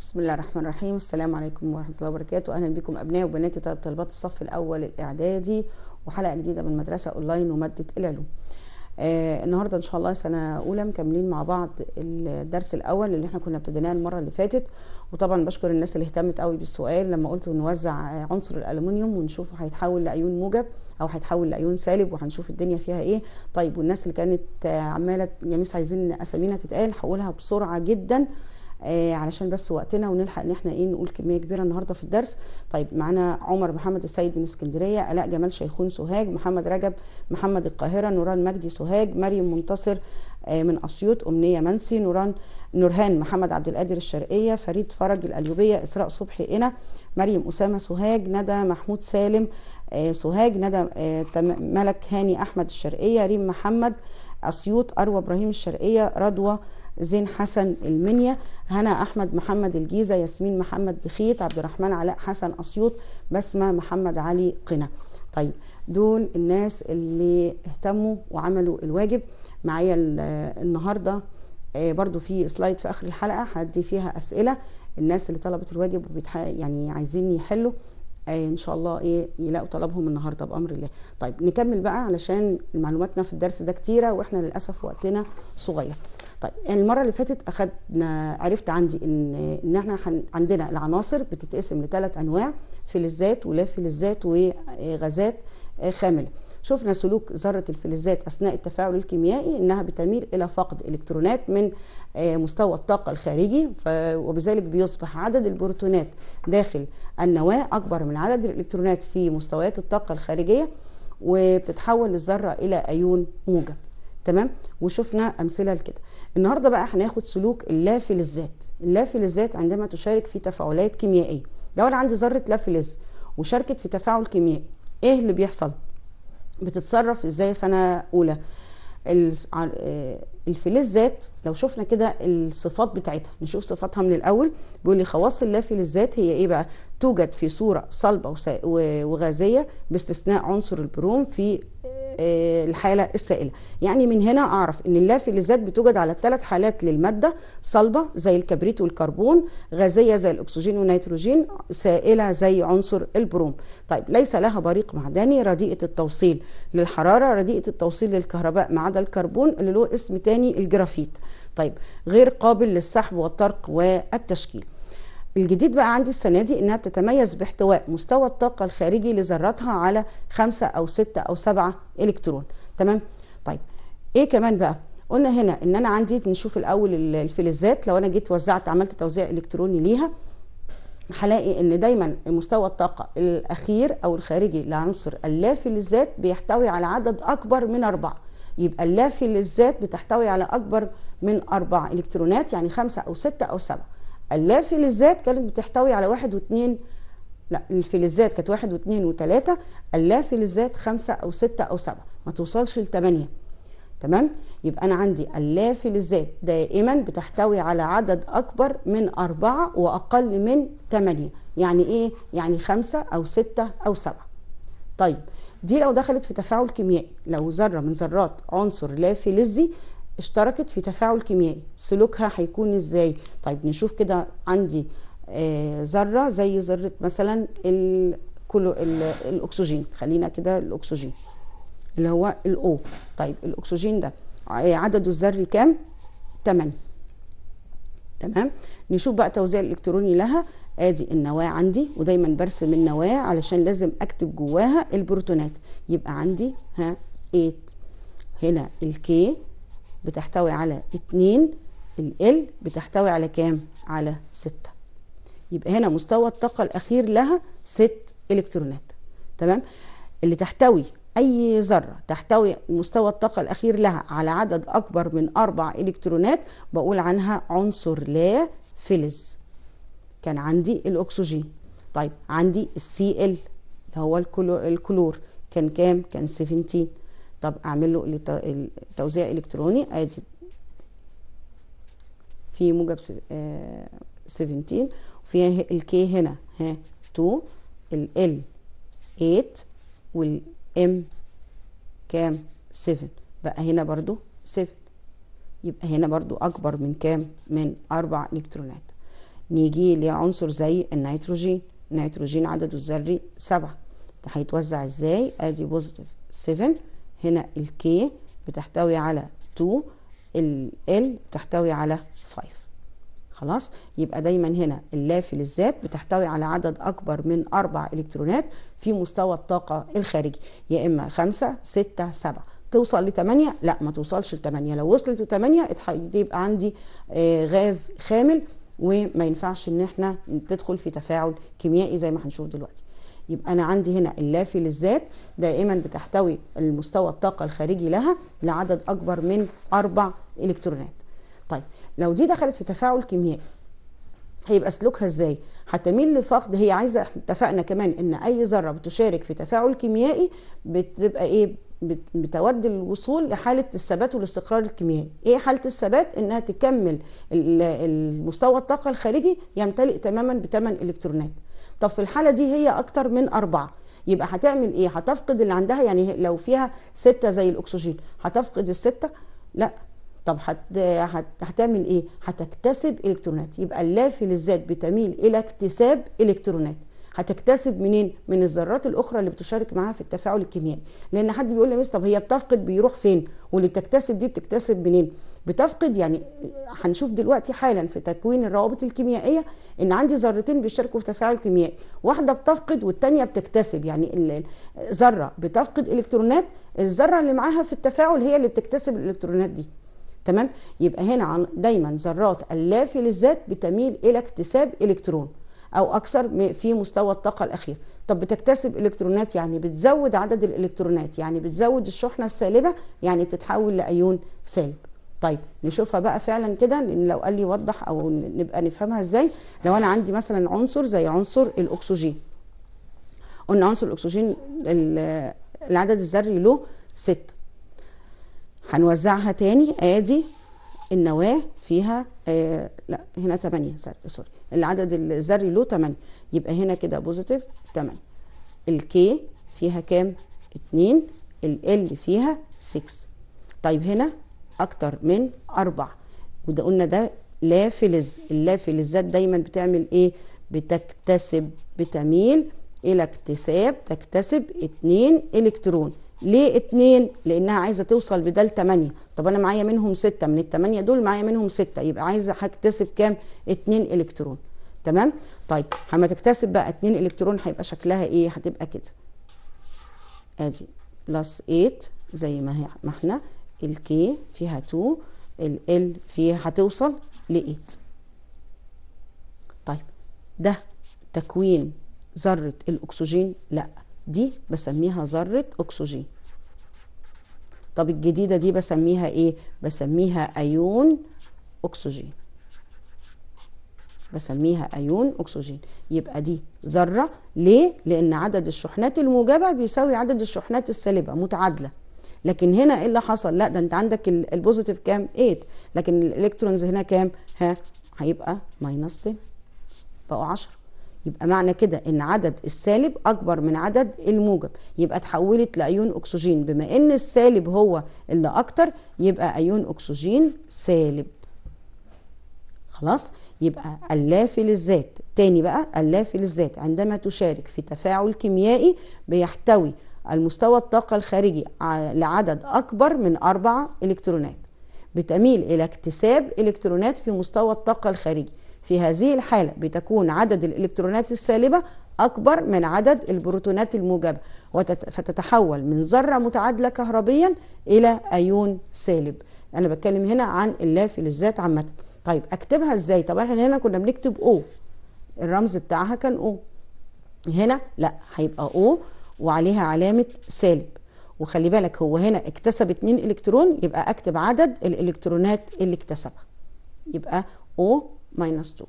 بسم الله الرحمن الرحيم السلام عليكم ورحمة الله وبركاته أهلا بكم أبناء وبنات طالبات الصف الأول الإعدادي وحلقة جديدة من مدرسة أونلاين ومادة العلوم آه النهاردة إن شاء الله سنة أولى مكملين مع بعض الدرس الأول اللي احنا كنا ابتديناه المرة اللي فاتت وطبعا بشكر الناس اللي اهتمت قوي بالسؤال لما قلت نوزع عنصر الالومنيوم ونشوفه هيتحول لأيون موجب او هيتحول لايون سالب وهنشوف الدنيا فيها ايه طيب والناس اللي كانت عماله يا مس عايزين اسامينا تتقال هقولها بسرعه جدا آه علشان بس وقتنا ونلحق ان احنا ايه نقول كميه كبيره النهارده في الدرس طيب معانا عمر محمد السيد من اسكندريه الاء جمال شيخون سوهاج محمد رجب محمد القاهره نوران مجدي سوهاج مريم منتصر آه من اسيوط امنيه منسي نوران نورهان محمد عبد القادر الشرقيه فريد فرج الايوبيه اسراء صبحي انا مريم اسامه سوهاج ندى محمود سالم آه سوهاج ندى آه، ملك هاني احمد الشرقيه ريم محمد اسيوط اروى ابراهيم الشرقيه رضوى زين حسن المنيا هنا احمد محمد الجيزه ياسمين محمد بخيت عبد الرحمن علاء حسن اسيوط بسمه محمد علي قنا طيب دول الناس اللي اهتموا وعملوا الواجب معايا النهارده آه، برضو في سلايد في اخر الحلقه هدي فيها اسئله الناس اللي طلبت الواجب يعني عايزين يحلوا آه، ان شاء الله ايه يلاقوا طلبهم النهارده بامر الله طيب نكمل بقى علشان معلوماتنا في الدرس ده كتيره واحنا للاسف وقتنا صغير طيب المره اللي فاتت اخذنا عرفت عندي ان ان احنا عندنا العناصر بتتقسم لثلاث انواع فلزات ولا فلزات وغازات آه، آه، خامله شفنا سلوك ذره الفلزات اثناء التفاعل الكيميائي انها بتميل الى فقد الكترونات من آه، مستوى الطاقة الخارجي وبذلك بيصبح عدد البروتونات داخل النواة أكبر من عدد الإلكترونات في مستويات الطاقة الخارجية وبتتحول الذرة إلى أيون موجب تمام وشفنا أمثلة لكده النهاردة بقى هناخد سلوك اللافل للذات اللافل للذات عندما تشارك في تفاعلات كيميائية لو أنا عندي ذرة لافلز وشاركت في تفاعل كيميائي إيه اللي بيحصل بتتصرف إزاي سنة أولى آه، الفلزات لو شفنا كده الصفات بتاعتها نشوف صفاتها من الاول بيقول لي خواص اللافلزات هي ايه بقى توجد في صوره صلبه وغازيه باستثناء عنصر البروم في آه، الحاله السائله يعني من هنا اعرف ان اللافلزات بتوجد على الثلاث حالات للماده صلبه زي الكبريت والكربون غازيه زي الاكسجين والنيتروجين سائله زي عنصر البروم طيب ليس لها بريق معدني رديئه التوصيل للحراره رديئه التوصيل للكهرباء ما عدا الكربون اللي له اسم تاني الثاني يعني الجرافيت طيب غير قابل للسحب والطرق والتشكيل الجديد بقى عندي السنة دي إنها بتتميز باحتواء مستوى الطاقة الخارجي لذراتها على خمسة أو ستة أو سبعة إلكترون تمام طيب إيه كمان بقى قلنا هنا إن أنا عندي نشوف الأول الفلزات لو أنا جيت وزعت عملت توزيع إلكتروني ليها هلاقي ان دايما مستوى الطاقة الاخير او الخارجي لعنصر اللافلزات بيحتوي على عدد اكبر من اربعة يبقى اللافي للذات بتحتوي على أكبر من أربع إلكترونات يعني خمسة أو ستة أو سبعة اللافي للذات كانت بتحتوي على واحد واثنين لا الفلزات كانت واحد واثنين وثلاثة اللافي للذات خمسة أو ستة أو سبعة ما توصلش لثمانية تمام يبقى أنا عندي اللافي للذات دائما بتحتوي على عدد أكبر من أربعة وأقل من ثمانية يعني إيه؟ يعني خمسة أو ستة أو سبعة طيب دي لو دخلت في تفاعل كيميائي لو ذره من ذرات عنصر لا فلزي اشتركت في تفاعل كيميائي سلوكها هيكون ازاي طيب نشوف كده عندي آه، ذره آه زي ذره مثلا الكلو الاكسجين خلينا كده الاكسجين اللي هو الاو طيب الاكسجين ده آه، عدده الذري كام 8 تمام نشوف بقى التوزيع الالكتروني لها ادي النواه عندي ودايما برسم النواه علشان لازم اكتب جواها البروتونات يبقى عندي ها 8 هنا الكي بتحتوي على 2 ال بتحتوي على كام على 6 يبقى هنا مستوى الطاقه الاخير لها 6 الكترونات تمام اللي تحتوي اي ذره تحتوي مستوى الطاقه الاخير لها على عدد اكبر من اربع الكترونات بقول عنها عنصر لا فلز كان عندي الاكسجين طيب عندي السي ال اللي هو الكلور كان كام كان 17 طب اعمل له توزيع الكتروني ادي في موجب 17 آه، وفي الكي هنا ها 2 ال 8 والام كام 7 بقى هنا برضو 7 يبقى هنا برضو اكبر من كام من اربع الكترونات نيجي لعنصر زي النيتروجين النيتروجين عدده الذري سبعة ده هيتوزع ازاي ادي بوزيتيف 7 هنا الكي بتحتوي على 2 ال بتحتوي على 5 خلاص يبقى دايما هنا اللافي للذات بتحتوي على عدد اكبر من اربع الكترونات في مستوى الطاقه الخارجي يا اما 5 6 7 توصل ل 8 لا ما توصلش ل 8 لو وصلت ل 8 يبقى عندي آه، غاز خامل وما ينفعش ان احنا تدخل في تفاعل كيميائي زي ما هنشوف دلوقتي يبقى انا عندي هنا اللافي للذات دائما بتحتوي المستوى الطاقه الخارجي لها لعدد اكبر من اربع الكترونات طيب لو دي دخلت في تفاعل كيميائي هيبقى سلوكها ازاي هتميل لفقد هي عايزه اتفقنا كمان ان اي ذره بتشارك في تفاعل كيميائي بتبقى ايه بتود الوصول لحاله الثبات والاستقرار الكيميائي ايه حاله الثبات انها تكمل المستوى الطاقه الخارجي يمتلئ تماما بثمان الكترونات طب في الحاله دي هي اكتر من اربعه يبقى هتعمل ايه هتفقد اللي عندها يعني لو فيها ستة زي الاكسجين هتفقد الستة لا طب هت... هت... هتعمل ايه هتكتسب الكترونات يبقى اللافل الذات بتميل الى اكتساب الكترونات هتكتسب منين من الذرات الاخرى اللي بتشارك معاها في التفاعل الكيميائي لان حد بيقول لي طب هي بتفقد بيروح فين واللي بتكتسب دي بتكتسب منين بتفقد يعني هنشوف دلوقتي حالا في تكوين الروابط الكيميائيه ان عندي ذرتين بيشاركوا في تفاعل كيميائي واحده بتفقد والثانيه بتكتسب يعني الذره بتفقد الكترونات الذره اللي معاها في التفاعل هي اللي بتكتسب الالكترونات دي تمام يبقى هنا دايما ذرات اللافه للذات بتميل الى اكتساب الكترون او اكثر في مستوى الطاقه الاخير طب بتكتسب الكترونات يعني بتزود عدد الالكترونات يعني بتزود الشحنه السالبه يعني بتتحول لايون سالب طيب نشوفها بقى فعلا كده لو قال لي وضح او نبقى نفهمها ازاي لو انا عندي مثلا عنصر زي عنصر الاكسجين قلنا عنصر الاكسجين العدد الذري له ستة هنوزعها تاني ادي النواة فيها آه، لا هنا 8 سوري العدد الذري له 8 يبقى هنا كده بوزيتيف 8 الكي فيها كام 2 ال فيها 6 طيب هنا اكتر من 4 وده قلنا ده لافلز اللافلزات دايما بتعمل ايه بتكتسب بتميل إلى اكتساب تكتسب 2 إلكترون ليه 2 لأنها عايزة توصل بدل 8 طب أنا معايا منهم 6 من ال 8 دول معايا منهم 6 يبقى عايزة هكتسب كام 2 إلكترون تمام طيب لما تكتسب بقى 2 إلكترون هيبقى شكلها إيه هتبقى كده أدي بلس 8 زي ما هي ما احنا الكي فيها 2 ال فيها هتوصل ل 8 طيب ده تكوين ذرة الأكسجين لا دي بسميها ذرة أكسجين طب الجديدة دي بسميها إيه؟ بسميها أيون أكسجين بسميها أيون أكسجين يبقى دي ذرة ليه؟ لأن عدد الشحنات الموجبة بيساوي عدد الشحنات السالبة متعادلة لكن هنا ايه اللي حصل لا ده انت عندك البوزيتيف كام 8 لكن الالكترونز هنا كام ها هيبقى ماينس 10 بقوا 10 يبقى معنى كده ان عدد السالب اكبر من عدد الموجب يبقى تحولت لايون اكسجين بما ان السالب هو اللي اكتر يبقى ايون اكسجين سالب خلاص يبقى اللافل الذات تاني بقى اللافل الذات عندما تشارك في تفاعل كيميائي بيحتوي المستوى الطاقة الخارجي لعدد أكبر من أربعة إلكترونات بتميل إلى اكتساب إلكترونات في مستوى الطاقة الخارجي في هذه الحالة بتكون عدد الإلكترونات السالبة أكبر من عدد البروتونات الموجبة فتتحول من ذرة متعادلة كهربيا إلى أيون سالب أنا بتكلم هنا عن اللا فلزات عامة طيب أكتبها إزاي؟ طب إحنا هنا كنا بنكتب O الرمز بتاعها كان O هنا لا هيبقى O وعليها علامة سالب وخلي بالك هو هنا اكتسب 2 إلكترون يبقى أكتب عدد الإلكترونات اللي اكتسبها يبقى O ماينس 2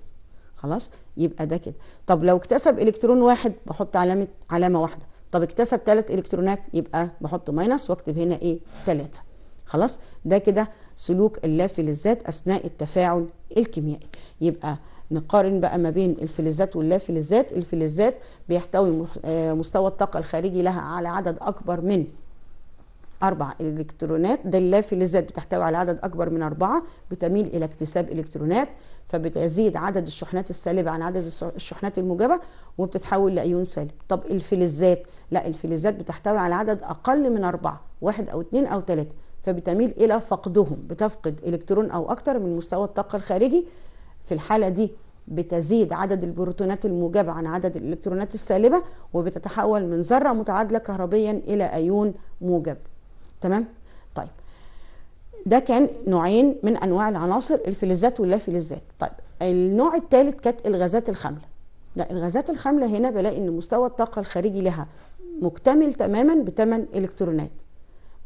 خلاص يبقى ده كده طب لو اكتسب الكترون واحد بحط علامه علامه واحده طب اكتسب ثلاث الكترونات يبقى بحط ماينس واكتب هنا ايه ثلاثه خلاص ده كده سلوك اللاف للذات اثناء التفاعل الكيميائي يبقى نقارن بقى ما بين الفلزات واللافلزات الفلزات بيحتوي آه، مستوى الطاقه الخارجي لها على عدد اكبر من أربع إلكترونات ده اللافلزات بتحتوي على عدد أكبر من أربعة بتميل إلى اكتساب إلكترونات فبتزيد عدد الشحنات السالبه عن عدد الشحنات الموجبه وبتتحول لايون سالب طب الفلزات لا الفلزات بتحتوي على عدد اقل من اربعه واحد او اثنين او ثلاثه فبتميل الى فقدهم بتفقد الكترون او اكتر من مستوى الطاقه الخارجي في الحاله دي بتزيد عدد البروتونات الموجبة عن عدد الإلكترونات السالبة وبتتحول من ذرة متعادلة كهربيا إلى أيون موجب تمام ده كان نوعين من انواع العناصر الفلزات فلزات طيب النوع الثالث كانت الغازات الخامله لا الغازات الخامله هنا بلاقي ان مستوى الطاقه الخارجي لها مكتمل تماما بثمن الكترونات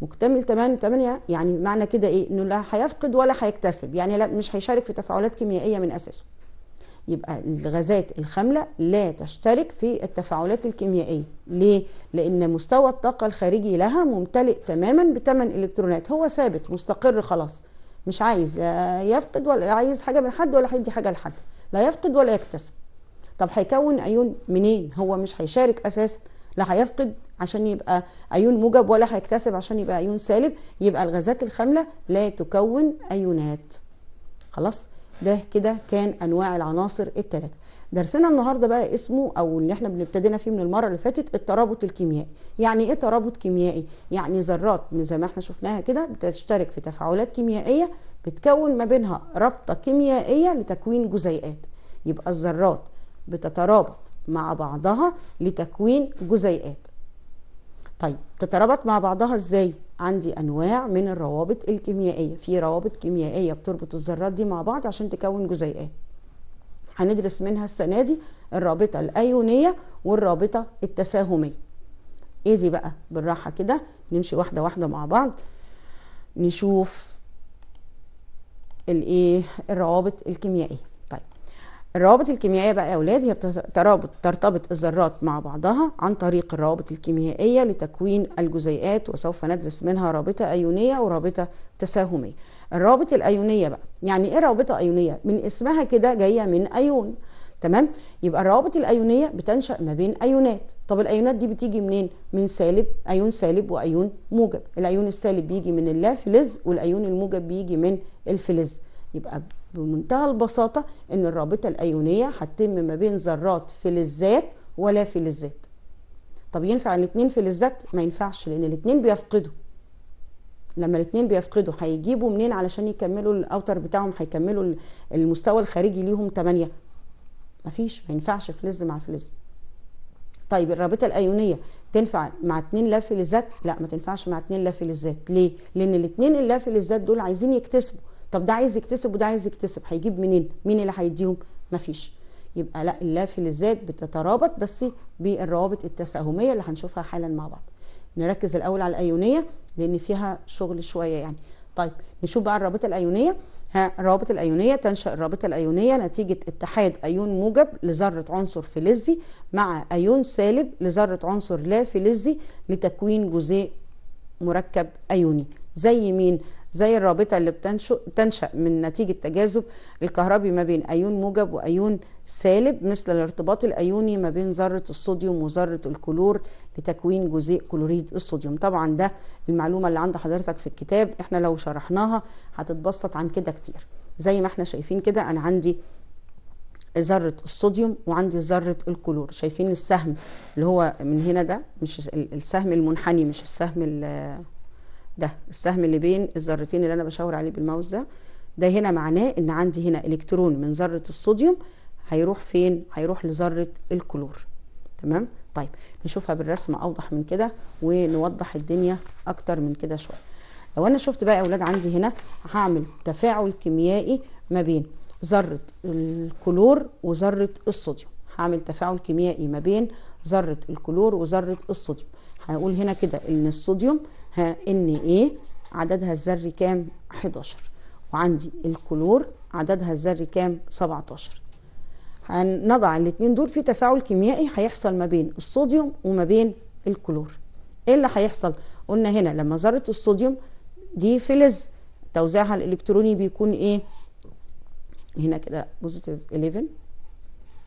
مكتمل تماما 8 يعني-, يعني معنى كده ايه انه لا هيفقد ولا هيكتسب يعني لا مش هيشارك في تفاعلات كيميائيه من اساسه يبقى الغازات الخاملة لا تشترك في التفاعلات الكيميائية ليه؟ لأن مستوى الطاقة الخارجي لها ممتلئ تماما بثمن إلكترونات هو ثابت مستقر خلاص مش عايز آه، يفقد ولا عايز حاجة من حد ولا هيدي حاجة لحد لا يفقد ولا يكتسب طب هيكون أيون منين؟ هو مش هيشارك أساسا لا هيفقد عشان يبقى أيون موجب ولا هيكتسب عشان يبقى أيون سالب يبقى الغازات الخاملة لا تكون أيونات خلاص؟ ده كده كان انواع العناصر الثلاثه درسنا النهارده بقى اسمه او اللي احنا بنبتدينا فيه من المره اللي فاتت الترابط الكيميائي يعني ايه ترابط كيميائي يعني ذرات زي ما احنا شفناها كده بتشترك في تفاعلات كيميائيه بتكون ما بينها رابطه كيميائيه لتكوين جزيئات يبقى الذرات بتترابط مع بعضها لتكوين جزيئات طيب تترابط مع بعضها ازاي عندي انواع من الروابط الكيميائيه في روابط كيميائيه بتربط الذرات دي مع بعض عشان تكون جزيئات هندرس منها السنه دي الرابطه الايونيه والرابطه التساهميه ايه دي بقى بالراحه كده نمشي واحده واحده مع بعض نشوف الايه الروابط الكيميائيه الروابط الكيميائية بقى يا أولاد هي ترابط ترتبط الذرات مع بعضها عن طريق الروابط الكيميائية لتكوين الجزيئات وسوف ندرس منها رابطة أيونية ورابطة تساهمية الروابط الأيونية بقى يعني إيه رابطة أيونية؟ من اسمها كده جاية من أيون تمام؟ يبقى الروابط الأيونية بتنشأ ما بين أيونات طب الأيونات دي بتيجي منين؟ من سالب أيون سالب وأيون موجب الأيون السالب بيجي من اللافلز والأيون الموجب بيجي من الفلز يبقى بمنتهى البساطة ان الرابطة الايونية هتتم ما بين ذرات فلزات ولا فلزات طب ينفع الاتنين فلزات ما ينفعش لان الاتنين بيفقدوا لما الاتنين بيفقدوا هيجيبوا منين علشان يكملوا الاوتر بتاعهم هيكملوا المستوى الخارجي ليهم 8 مفيش ما ينفعش فلز مع فلز طيب الرابطه الايونيه تنفع مع اتنين فلزات؟ لا ما تنفعش مع اتنين فلزات، ليه لان الاتنين فلزات دول عايزين يكتسبوا طب ده عايز يكتسب وده عايز يكتسب هيجيب منين مين اللي هيديهم مفيش يبقى لا اللافلذات بتترابط بس بالروابط التساهميه اللي هنشوفها حالا مع بعض نركز الاول على الايونيه لان فيها شغل شويه يعني طيب نشوف بقى الرابطه الايونيه ها الروابط الايونيه تنشا الرابطه الايونيه نتيجه اتحاد ايون موجب لذره عنصر فلزي مع ايون سالب لذره عنصر لا فلزي لتكوين جزيء مركب ايوني زي مين زي الرابطة اللي بتنشأ من نتيجة تجاذب الكهربي ما بين أيون موجب وأيون سالب مثل الارتباط الأيوني ما بين ذرة الصوديوم وذرة الكلور لتكوين جزيء كلوريد الصوديوم طبعا ده المعلومة اللي عند حضرتك في الكتاب احنا لو شرحناها هتتبسط عن كده كتير زي ما احنا شايفين كده أنا عندي ذرة الصوديوم وعندي ذرة الكلور شايفين السهم اللي هو من هنا ده مش السهم المنحني مش السهم اللي ده السهم اللي بين الذرتين اللي انا بشاور عليه بالماوس ده ده هنا معناه ان عندي هنا الكترون من ذره الصوديوم هيروح فين هيروح لذره الكلور تمام طيب نشوفها بالرسم اوضح من كده ونوضح الدنيا اكتر من كده شويه لو انا شفت بقى يا اولاد عندي هنا هعمل تفاعل كيميائي ما بين ذره الكلور وذره الصوديوم هعمل تفاعل كيميائي ما بين ذره الكلور وذره الصوديوم هقول هنا كده ان الصوديوم ان ايه عددها الذري كام 11 وعندي الكلور عددها الذري كام 17 هنضع الاثنين دول في تفاعل كيميائي هيحصل ما بين الصوديوم وما بين الكلور ايه اللي هيحصل قلنا هنا لما ذره الصوديوم دي فلز توزيعها الالكتروني بيكون ايه هنا كده بوزيتيف 11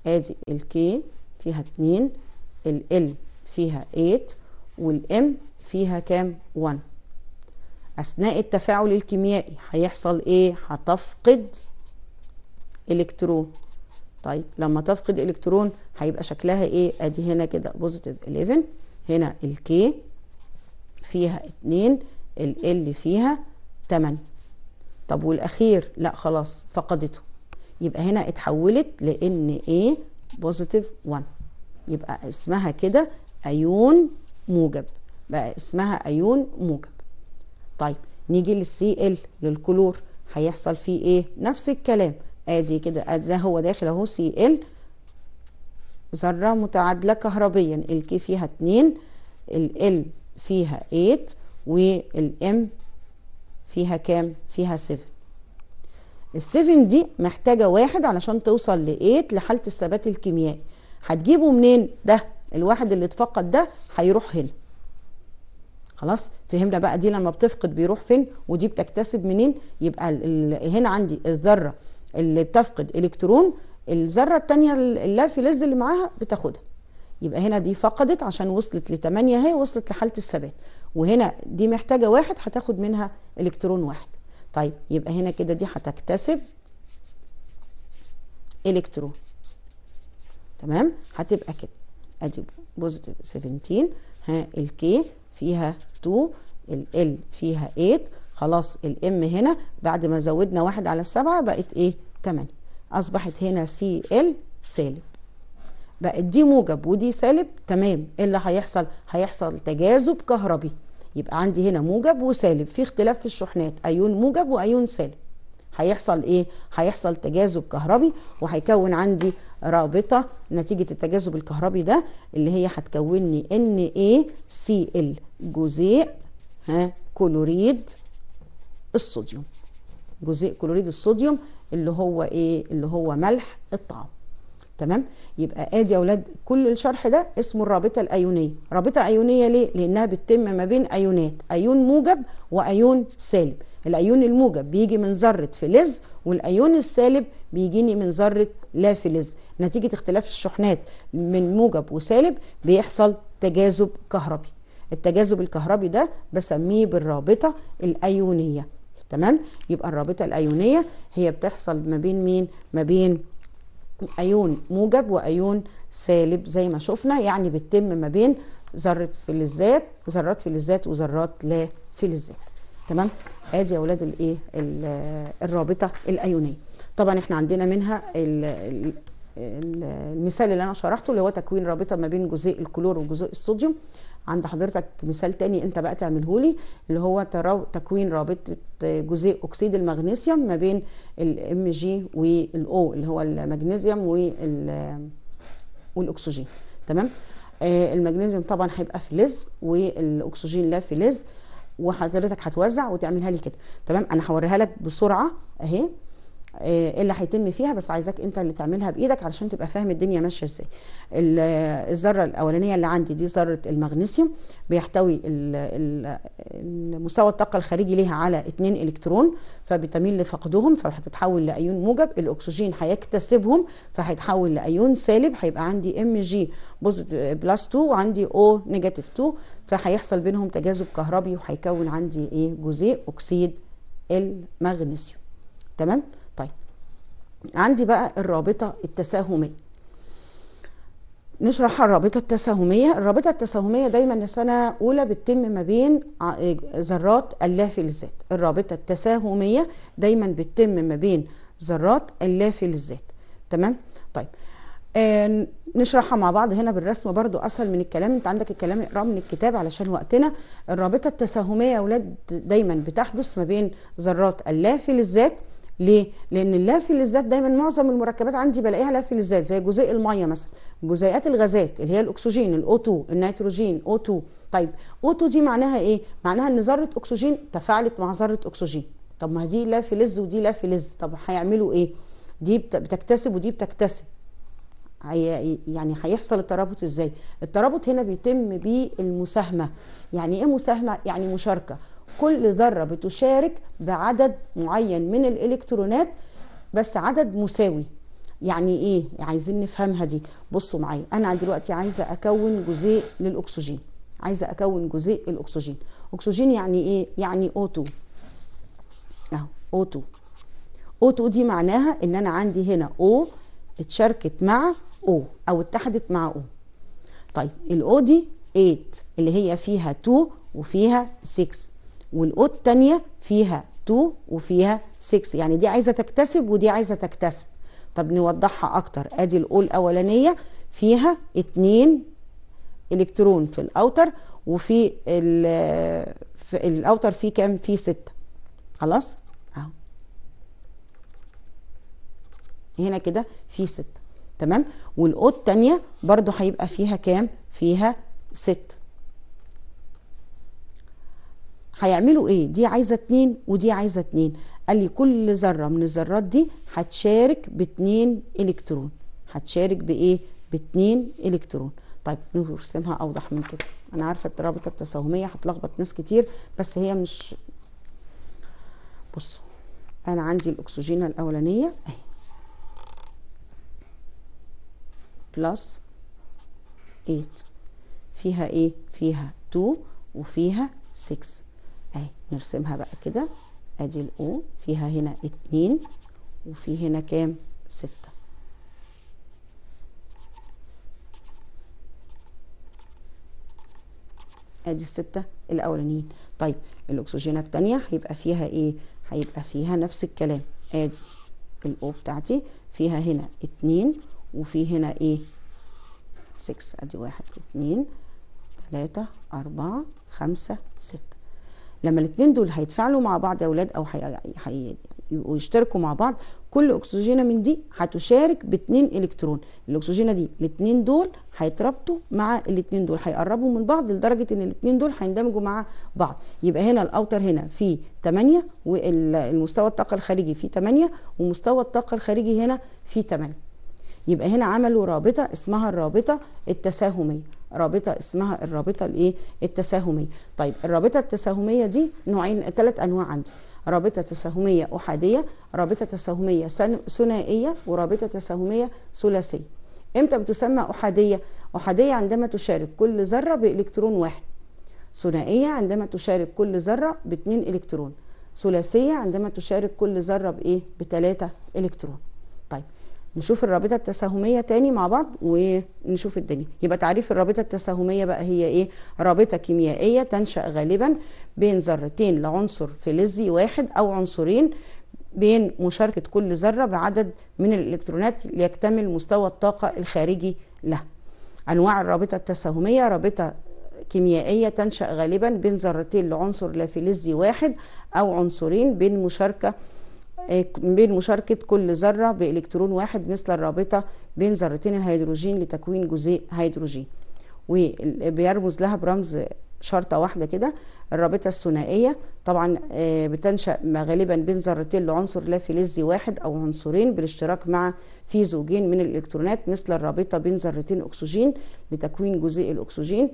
ادي الكي فيها 2 ال ال فيها 8 والام فيها كام 1 اثناء التفاعل الكيميائي هيحصل ايه هتفقد الكترون طيب لما تفقد الكترون هيبقى شكلها ايه ادي هنا كده بوزيتيف 11 هنا الكي فيها 2 ال فيها 8 طب والاخير لا خلاص فقدته يبقى هنا اتحولت لان ايه بوزيتيف 1 يبقى اسمها كده ايون موجب بقى اسمها ايون موجب طيب نيجي للسي ال للكلور هيحصل فيه ايه نفس الكلام ادي كده آه، ده هو داخل اهو سي ال ذره متعادله كهربيا الكي فيها 2 ال فيها 8 والام فيها كام فيها 7 ال7 دي محتاجه واحد علشان توصل ل 8 لحاله الثبات الكيميائي هتجيبه منين ده الواحد اللي اتفقد ده هيروح هنا خلاص فهمنا بقى دي لما بتفقد بيروح فين ودي بتكتسب منين يبقى هنا عندي الذره اللي بتفقد الكترون الذره الثانيه اللافلز اللي معاها بتاخدها يبقى هنا دي فقدت عشان وصلت ل 8 اهي وصلت لحاله الثبات وهنا دي محتاجه واحد هتاخد منها الكترون واحد طيب يبقى هنا كده دي هتكتسب الكترون تمام هتبقى كده ادي بوزيتيف 17 ها الكي فيها 2 ال فيها 8 خلاص الام هنا بعد ما زودنا واحد على السبعة بقت ايه 8 اصبحت هنا سي ال سالب بقت دي موجب ودي سالب تمام ايه اللي هيحصل هيحصل تجاذب كهربي يبقى عندي هنا موجب وسالب في اختلاف في الشحنات ايون موجب وايون سالب هيحصل ايه هيحصل تجاذب كهربي وهيكون عندي رابطه نتيجه التجاذب الكهربي ده اللي هي هتكون لي ان ايه سي ال جزيء ها كلوريد الصوديوم جزيء كلوريد الصوديوم اللي هو ايه اللي هو ملح الطعام تمام يبقى ادي يا اولاد كل الشرح ده اسمه الرابطه الايونيه رابطه ايونيه ليه لانها بتتم ما بين ايونات ايون موجب وايون سالب الايون الموجب بيجي من ذره فلز والايون السالب بيجيني من ذره لا فلز نتيجه اختلاف الشحنات من موجب وسالب بيحصل تجاذب كهربي التجاذب الكهربي ده بسميه بالرابطه الايونيه تمام يبقى الرابطه الايونيه هي بتحصل ما بين مين ما بين ايون موجب وايون سالب زي ما شفنا يعني بتتم ما بين ذره فلزات وذرات فلزات وذرات لا فلزات تمام ادي يا اولاد الايه الرابطه الايونيه طبعا احنا عندنا منها الـ الـ المثال اللي انا شرحته اللي هو تكوين رابطه ما بين جزيء الكلور وجزيء الصوديوم عند حضرتك مثال تاني انت بقى تعمله لي اللي هو تكوين رابطه جزيء اكسيد المغنيسيوم ما بين الام جي والاو اللي هو المغنيسيوم والاكسجين تمام آه المغنيسيوم طبعا هيبقى فلز والاكسجين لا فلز آه وحضرتك هتوزع وتعملها لي كده تمام انا هوريها لك بسرعه اهي آه، إيه اللي هيتم فيها بس عايزاك انت اللي تعملها بايدك علشان تبقى فاهم الدنيا ماشيه ازاي الذره الاولانيه اللي عندي دي ذره المغنيسيوم بيحتوي مستوى الطاقه الخارجي ليها على 2 الكترون فبتميل لفقدهم فهتتحول لايون موجب الاكسجين هيكتسبهم فهيتحول لايون سالب هيبقى عندي ام جي آه، بلس 2 وعندي او نيجاتيف 2 فهيحصل بينهم تجاذب كهربي وهيكون عندي ايه جزيء اكسيد المغنيسيوم تمام عندي بقى الرابطه التساهميه نشرح الرابطة التساهمية الرابطة التساهمية دايما سنة أولى بتتم ما بين ذرات اللاف للذات الرابطة التساهمية دايما بتتم ما بين ذرات اللاف للذات تمام طيب آه نشرحها مع بعض هنا بالرسم برضو أسهل من الكلام أنت عندك الكلام اقرأ من الكتاب علشان وقتنا الرابطة التساهمية أولاد دايما بتحدث ما بين ذرات اللاف للذات ليه؟ لان اللافي للذات دايما معظم المركبات عندي بلاقيها لافي للذات زي جزيء الميه مثلا جزيئات الغازات اللي هي الاكسجين الاو الأو2 النيتروجين أو2 طيب أو2 دي معناها ايه معناها ان ذره اكسجين تفاعلت مع ذره اكسجين طب ما دي لافي لز ودي لافي لز طب هيعملوا ايه دي بتكتسب ودي بتكتسب يعني هيحصل الترابط ازاي الترابط هنا بيتم بالمساهمه يعني ايه مساهمه يعني مشاركه كل ذرة بتشارك بعدد معين من الإلكترونات بس عدد مساوي يعني ايه عايزين نفهمها دي بصوا معايا انا دلوقتي عايزه اكون جزيء للاكسجين عايزه اكون جزيء الاكسجين اكسجين يعني ايه يعني او2 اهو او2 O2 2 دي معناها ان انا عندي هنا او اتشاركت مع او او اتحدت مع او طيب الاو دي 8 اللي هي فيها 2 وفيها 6 والاوت الثانيه فيها 2 وفيها 6 يعني دي عايزه تكتسب ودي عايزه تكتسب طب نوضحها اكتر ادي الاو الاولانيه فيها 2 الكترون في الاوتر وفي في الاوتر فيه كام فيه 6 خلاص اهو هنا كده فيه 6 تمام والاو الثانيه برضو هيبقى فيها كام فيها 6 هيعملوا ايه دي عايزه اتنين ودي عايزه اتنين قال لي كل ذره من الذرات دي هتشارك باتنين الكترون هتشارك بايه باتنين الكترون طيب نرسمها اوضح من كده انا عارفه الرابطه التساهميه هتلخبط ناس كتير بس هي مش بصوا انا عندي الاكسجين الاولانيه اهي بلس 8 فيها ايه فيها 2 وفيها 6 اهي نرسمها بقى كده ادي الاو فيها هنا اتنين وفي هنا كام ستة ادي الستة الاولانيين طيب الاكسجينة التانية هيبقى فيها ايه هيبقى فيها نفس الكلام ادي الاو بتاعتي فيها هنا اتنين وفي هنا ايه سكس ادي واحد اتنين تلاتة اربعة خمسة ستة لما الاثنين دول هيتفاعلوا مع بعض يا اولاد او هيبقوا يشتركوا مع بعض كل اكسجينه من دي هتشارك باثنين الكترون الاكسجينه دي الاثنين دول هيتربطوا مع الاثنين دول هيقربوا من بعض لدرجه ان الاثنين دول هيندمجوا مع بعض يبقى هنا الاوتر هنا في 8 والمستوى الطاقه الخارجي في 8 ومستوى الطاقه الخارجي هنا في 8 يبقى هنا عملوا رابطه اسمها الرابطه التساهميه رابطه اسمها الرابطه الايه التساهميه طيب الرابطه التساهميه دي نوعين ثلاث انواع عندي رابطه تساهميه احاديه رابطه تساهميه ثنائيه ورابطه تساهميه ثلاثيه امتى بتسمى احاديه احاديه عندما تشارك كل ذره بالكترون واحد ثنائيه عندما تشارك كل ذره باثنين الكترون ثلاثيه عندما تشارك كل ذره بايه بثلاثه الكترون نشوف الرابطه التساهميه تاني مع بعض ونشوف الدنيا يبقى تعريف الرابطه التساهميه بقى هي ايه رابطه كيميائيه تنشا غالبا بين ذرتين لعنصر فلزي واحد او عنصرين بين مشاركه كل ذره بعدد من الالكترونات ليكتمل مستوى الطاقه الخارجي له انواع الرابطه التساهميه رابطه كيميائية تنشأ غالبا بين ذرتين لعنصر لا فلزي واحد أو عنصرين بين مشاركة آه، بين مشاركة كل ذرة بإلكترون واحد مثل الرابطة بين ذرتين الهيدروجين لتكوين جزيء هيدروجين وبيرمز لها برمز شرطة واحدة كده الرابطة الثنائية طبعا آه، بتنشأ غالبا بين ذرتين لعنصر لا فلزي واحد أو عنصرين بالاشتراك مع في زوجين من الإلكترونات مثل الرابطة بين ذرتين أكسجين لتكوين جزيء الأكسجين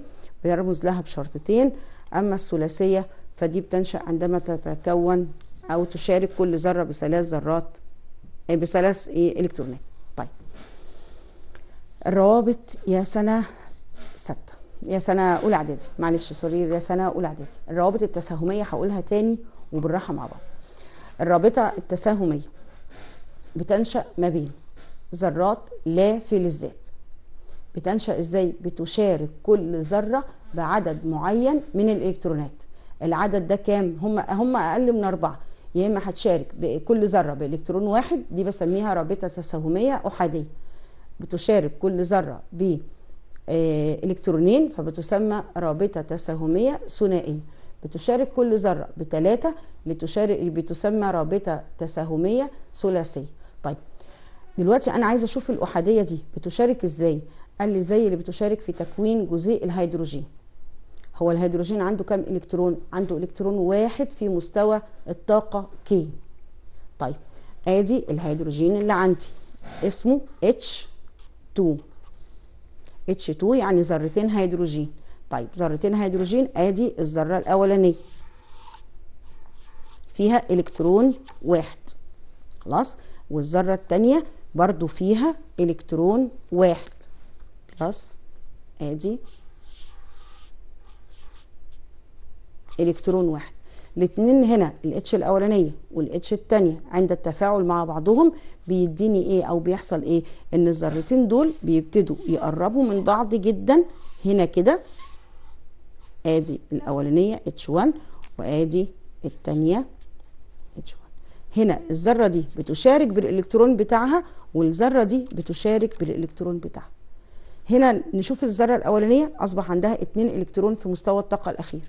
بيرمز لها بشرطتين أما الثلاثية فدي بتنشأ عندما تتكون أو تشارك كل ذرة بثلاث ذرات إيه، بثلاث إيه إلكترونات طيب الروابط يا سنة ستة يا سنة أولى إعدادي معلش سرير يا سنة أولى إعدادي الروابط التساهمية هقولها تاني وبالراحة مع بعض الرابطة التساهمية بتنشأ ما بين ذرات لا فلزات بتنشأ ازاي بتشارك كل ذرة بعدد معين من الإلكترونات العدد ده كام هم هم أقل من أربعة يا اما هتشارك كل ذره بالكترون واحد دي بسميها رابطه تساهميه احاديه بتشارك كل ذره ب آه، الكترونين فبتسمى رابطه تساهميه ثنائيه بتشارك كل ذره بثلاثه لتشارك بتسمى رابطه تساهميه ثلاثيه طيب دلوقتي انا عايزه اشوف الاحاديه دي بتشارك ازاي قال لي زي اللي بتشارك في تكوين جزيء الهيدروجين هو الهيدروجين عنده كم الكترون عنده الكترون واحد في مستوى الطاقه كي طيب ادي الهيدروجين اللي عندي اسمه H2 H2 يعني ذرتين هيدروجين طيب ذرتين هيدروجين ادي الذره الاولانيه فيها الكترون واحد خلاص والذره الثانيه برضو فيها الكترون واحد خلاص ادي الكترون واحد الاثنين هنا الاتش الاولانيه والاتش الثانيه عند التفاعل مع بعضهم بيديني ايه او بيحصل ايه ان الذرتين دول بيبتدوا يقربوا من بعض جدا هنا كده ادي الاولانيه اتش 1 وادي الثانيه اتش 1 هنا الذره دي بتشارك بالالكترون بتاعها والذره دي بتشارك بالالكترون بتاعها هنا نشوف الذره الاولانيه اصبح عندها اتنين الكترون في مستوى الطاقه الاخير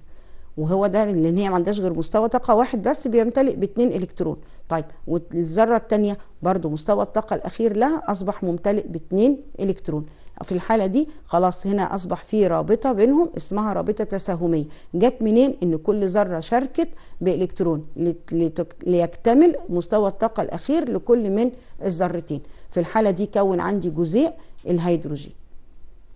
وهو ده لان هي ما عندهاش غير مستوى طاقه واحد بس بيمتلئ باتنين الكترون طيب والذره الثانيه برضو مستوى الطاقه الاخير لها اصبح ممتلئ باتنين الكترون في الحالة دي خلاص هنا أصبح في رابطة بينهم اسمها رابطة تساهمية جت منين إن كل ذرة شاركت بإلكترون ليكتمل مستوى الطاقة الأخير لكل من الذرتين في الحالة دي كون عندي جزيء الهيدروجين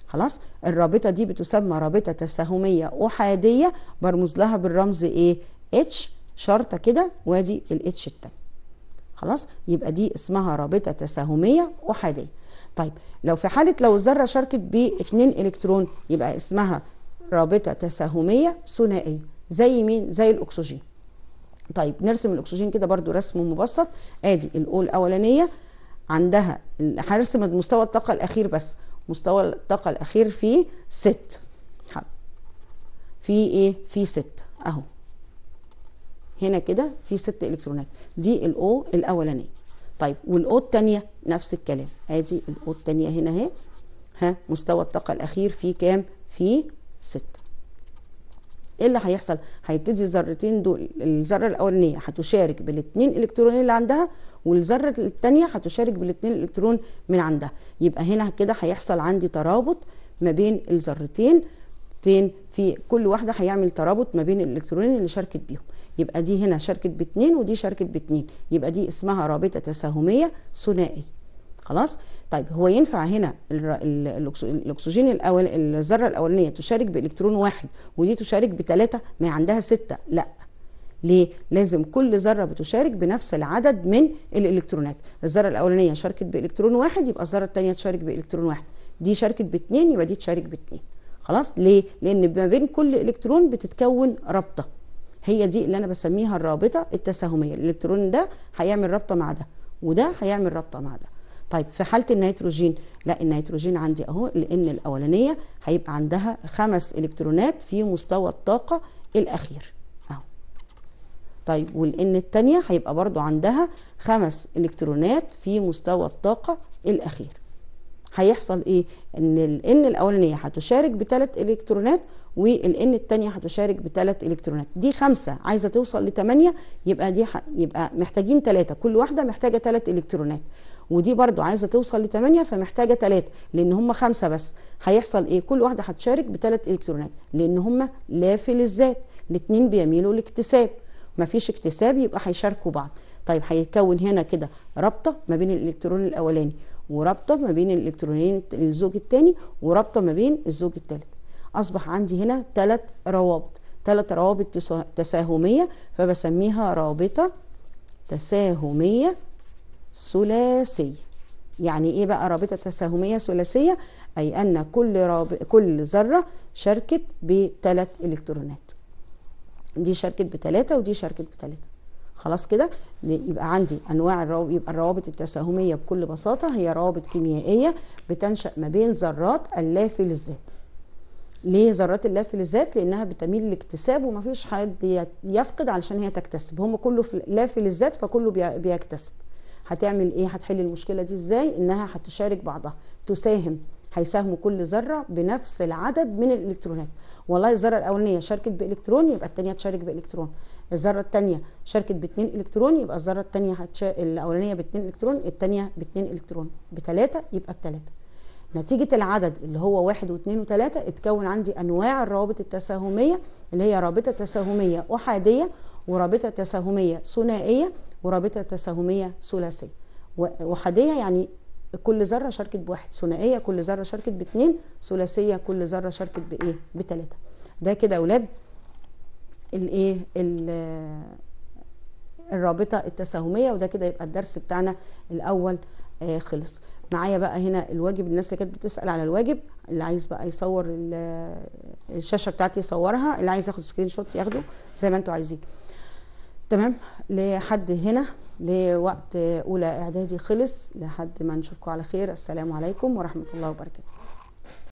خلاص الرابطة دي بتسمى رابطة تساهمية أحادية برمز لها بالرمز ايه اتش شرطة كده وادي الاتش التاني خلاص يبقى دي اسمها رابطة تساهمية أحادية طيب لو في حالة لو الذرة شاركت ب 2 إلكترون يبقى اسمها رابطة تساهمية ثنائية زي مين زي الأكسجين طيب نرسم الأكسجين كده برضو رسم مبسط آدي الأول الأولانية عندها هرسم مستوى الطاقة الأخير بس مستوى الطاقة الأخير فيه ست حد. في إيه؟ في ست أهو هنا كده في ست إلكترونات دي الأو الأولانية طيب والأو التانية نفس الكلام أدي الأو التانية هنا أهي ها مستوى الطاقة الأخير فيه كام؟ فيه ستة ايه اللي هيحصل هيبتدي الذرتين دول الذره الاولانيه هتشارك بالاثنين الكترون اللي عندها والذره الثانيه هتشارك بالاثنين الكترون من عندها يبقى هنا كده هيحصل عندي ترابط ما بين الذرتين فين في كل واحده هيعمل ترابط ما بين الالكترونين اللي شاركت بيهم يبقى دي هنا شاركت باثنين ودي شاركت باثنين يبقى دي اسمها رابطه تساهميه ثنائيه خلاص طيب هو ينفع هنا الاكسجين الاول الذره الاولانيه تشارك بالكترون واحد ودي تشارك بثلاثه ما عندها سته لا ليه؟ لازم كل ذره بتشارك بنفس العدد من الالكترونات، الذره الاولانيه شاركت بالكترون واحد يبقى الذره الثانيه تشارك بالكترون واحد، دي شاركت باثنين يبقى دي تشارك باثنين. خلاص ليه؟ لان ما بين كل الكترون بتتكون رابطه. هي دي اللي انا بسميها الرابطه التساهميه، الالكترون ده هيعمل رابطه مع ده، وده هيعمل رابطه مع ده. طيب في حالة النيتروجين لا النيتروجين عندي اهو لان الاولانية هيبقى عندها خمس الكترونات في مستوى الطاقة الاخير اهو طيب والان التانية هيبقى برضو عندها خمس الكترونات في مستوى الطاقة الاخير هيحصل ايه ان الان الاولانيه هتشارك بثلاث الكترونات والان الثانيه هتشارك بثلاث الكترونات دي خمسه عايزه توصل ل يبقى دي يبقى محتاجين ثلاثه كل واحده محتاجه ثلاث الكترونات ودي برضو عايزه توصل لثمانية فمحتاجه ثلاثة لان هم خمسة بس هيحصل ايه كل واحده هتشارك بثلاث الكترونات لان هم لا الذات الاثنين بيميلوا لاكتساب مفيش اكتساب يبقى هيشاركوا بعض طيب هيتكون هنا كده رابطه ما بين الالكترون الاولاني ورابطه ما بين الالكترونين الزوج الثاني ورابطه ما بين الزوج الثالث اصبح عندي هنا ثلاث روابط ثلاث روابط تساهميه فبسميها رابطه تساهميه ثلاثي يعني ايه بقى رابطه تساهميه ثلاثيه اي ان كل راب... كل ذره شاركت بثلاث الكترونات دي شاركت بثلاثه ودي شاركت بثلاثه خلاص كده يبقى عندي انواع الروابط يبقى الروابط التساهميه بكل بساطه هي روابط كيميائيه بتنشا ما بين ذرات اللاف للذات ليه ذرات اللاف للذات لانها بتميل للاكتساب ومفيش حد يفقد علشان هي تكتسب هم كله في لاف للذات فكله بيكتسب هتعمل ايه هتحل المشكله دي ازاي انها هتشارك بعضها تساهم هيساهموا كل ذره بنفس العدد من الالكترونات والله الذره الاولانيه شاركت بالكترون يبقى الثانيه تشارك بالكترون الذره الثانيه شاركت باثنين الكترون يبقى الذره الثانيه هتشا... الاولانيه باثنين الكترون الثانيه باثنين الكترون بثلاثه يبقى بثلاثه نتيجة العدد اللي هو واحد واثنين وثلاثة اتكون عندي أنواع الروابط التساهمية اللي هي رابطة تساهمية أحادية ورابطة تساهمية ثنائية ورابطه تساهميه ثلاثيه وحديه يعني كل ذره شاركت بواحد ثنائيه كل ذره شاركت باثنين ثلاثيه كل ذره شاركت بايه بثلاثه ده كده اولاد الايه الرابطه التساهميه وده كده يبقى الدرس بتاعنا الاول آه خلص معايا بقى هنا الواجب الناس اللي كانت بتسال على الواجب اللي عايز بقى يصور الشاشه بتاعتي يصورها اللي عايز ياخد سكرين شوت ياخده زي ما انتوا عايزين تمام لحد هنا لوقت اولى اعدادي خلص لحد ما نشوفكم على خير السلام عليكم ورحمه الله وبركاته